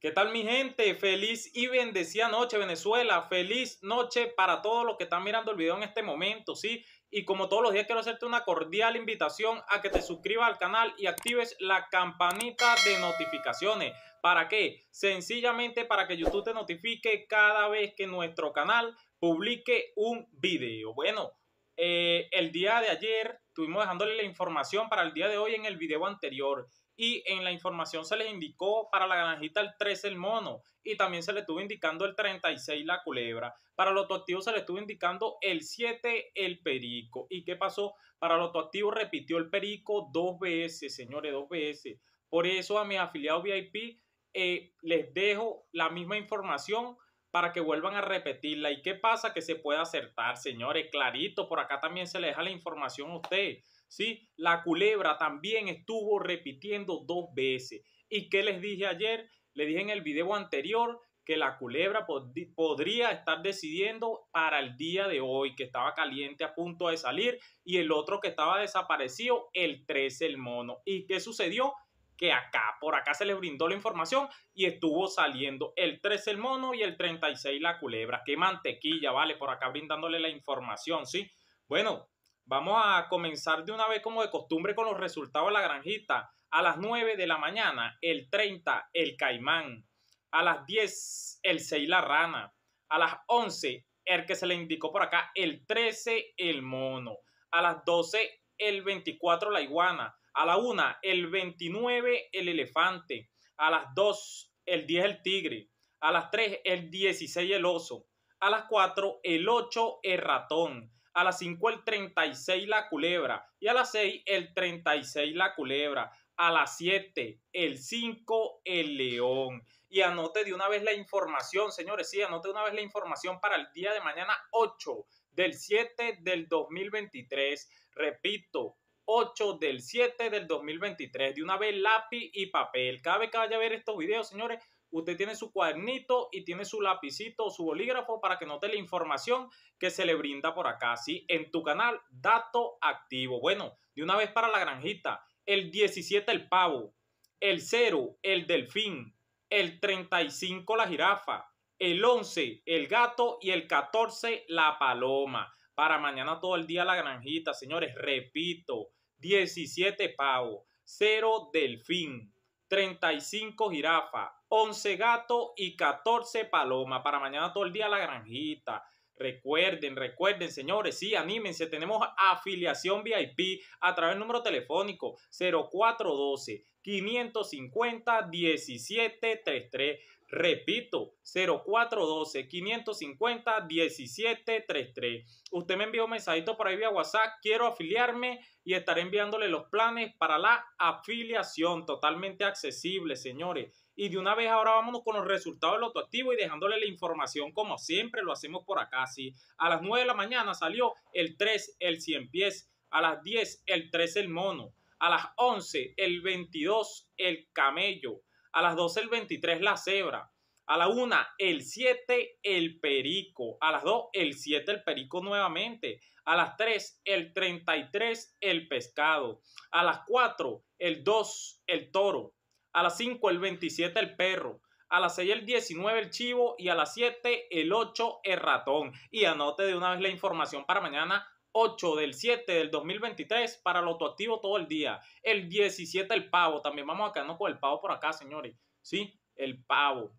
¿Qué tal mi gente? Feliz y bendecida noche Venezuela. Feliz noche para todos los que están mirando el video en este momento, ¿sí? Y como todos los días quiero hacerte una cordial invitación a que te suscribas al canal y actives la campanita de notificaciones. ¿Para qué? Sencillamente para que YouTube te notifique cada vez que nuestro canal publique un video. Bueno, eh, el día de ayer estuvimos dejándole la información para el día de hoy en el video anterior y en la información se les indicó para la granjita el 13 el mono y también se le estuvo indicando el 36 la culebra. Para los activos se le estuvo indicando el 7 el perico. ¿Y qué pasó? Para los autoactivo repitió el perico dos veces, señores, dos veces. Por eso a mis afiliados VIP eh, les dejo la misma información para que vuelvan a repetirla. ¿Y qué pasa? Que se puede acertar, señores, clarito. Por acá también se le deja la información a usted. ¿sí? La culebra también estuvo repitiendo dos veces. ¿Y qué les dije ayer? Le dije en el video anterior que la culebra podría estar decidiendo para el día de hoy, que estaba caliente a punto de salir, y el otro que estaba desaparecido, el 13, el mono. ¿Y qué sucedió? que acá, por acá se les brindó la información y estuvo saliendo el 13 el mono y el 36 la culebra. Qué mantequilla, vale, por acá brindándole la información, ¿sí? Bueno, vamos a comenzar de una vez como de costumbre con los resultados de la granjita. A las 9 de la mañana, el 30, el caimán. A las 10, el 6, la rana. A las 11, el que se le indicó por acá, el 13, el mono. A las 12, el 24 la iguana, a la 1 el 29 el elefante, a las 2 el 10 el tigre, a las 3 el 16 el oso, a las 4 el 8 el ratón, a las 5 el 36 la culebra y a las 6 el 36 la culebra, a las 7, el 5, el León. Y anote de una vez la información, señores, sí, anote de una vez la información para el día de mañana 8 del 7 del 2023. Repito, 8 del 7 del 2023. De una vez lápiz y papel. Cada vez que vaya a ver estos videos, señores, usted tiene su cuadernito y tiene su lapicito o su bolígrafo para que note la información que se le brinda por acá, ¿sí? En tu canal, Dato Activo. Bueno, de una vez para la granjita el 17 el pavo, el 0 el delfín, el 35 la jirafa, el 11 el gato y el 14 la paloma. Para mañana todo el día la granjita, señores, repito, 17 pavo, 0 delfín, 35 jirafa, 11 gato y 14 paloma. Para mañana todo el día la granjita. Recuerden, recuerden, señores, sí, anímense. Tenemos afiliación VIP a través del número telefónico 0412 550 1733. Repito, 0412-550-1733. Usted me envió un mensajito por ahí vía WhatsApp. Quiero afiliarme y estaré enviándole los planes para la afiliación totalmente accesible, señores. Y de una vez ahora vámonos con los resultados del autoactivo y dejándole la información como siempre lo hacemos por acá. así. A las 9 de la mañana salió el 3, el 100 pies. A las 10, el 3, el mono. A las 11, el 22, el camello. A las 12, el 23, la cebra. A la 1, el 7, el perico. A las 2, el 7, el perico nuevamente. A las 3, el 33, el pescado. A las 4, el 2, el toro. A las 5 el 27 el perro. A las 6 el 19 el chivo y a las 7 el 8 el ratón. Y anote de una vez la información para mañana 8 del 7 del 2023 para lo activo todo el día. El 17 el pavo. También vamos a quedarnos con el pavo por acá, señores. ¿Sí? El pavo.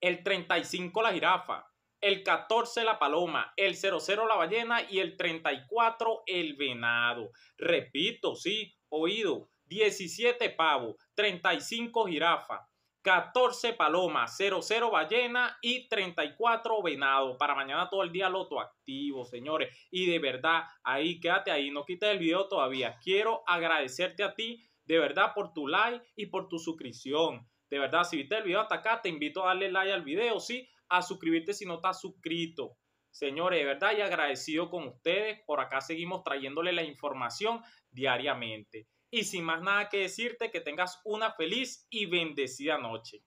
El 35 la jirafa. El 14 la paloma. El 00 la ballena. Y el 34 el venado. Repito, sí, oído. 17 pavos, 35 jirafa, 14 palomas, 00 ballena y 34 venado. Para mañana todo el día loto activo, señores. Y de verdad, ahí quédate ahí, no quites el video todavía. Quiero agradecerte a ti, de verdad, por tu like y por tu suscripción. De verdad, si viste el video hasta acá, te invito a darle like al video, sí, a suscribirte si no estás suscrito. Señores, de verdad, y agradecido con ustedes. Por acá seguimos trayéndole la información diariamente. Y sin más nada que decirte, que tengas una feliz y bendecida noche.